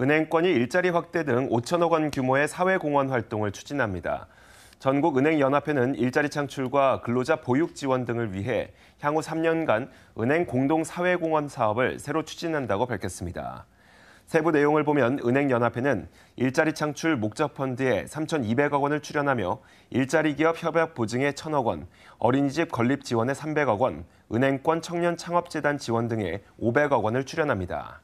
은행권이 일자리 확대 등 5천억 원 규모의 사회공헌 활동을 추진합니다. 전국은행연합회는 일자리 창출과 근로자 보육 지원 등을 위해 향후 3년간 은행 공동 사회공헌 사업을 새로 추진한다고 밝혔습니다. 세부 내용을 보면 은행연합회는 일자리 창출 목적 펀드에 3,200억 원을 출연하며 일자리 기업 협약 보증에 1,000억 원, 어린이집 건립 지원에 300억 원, 은행권 청년 창업재단 지원 등에 500억 원을 출연합니다.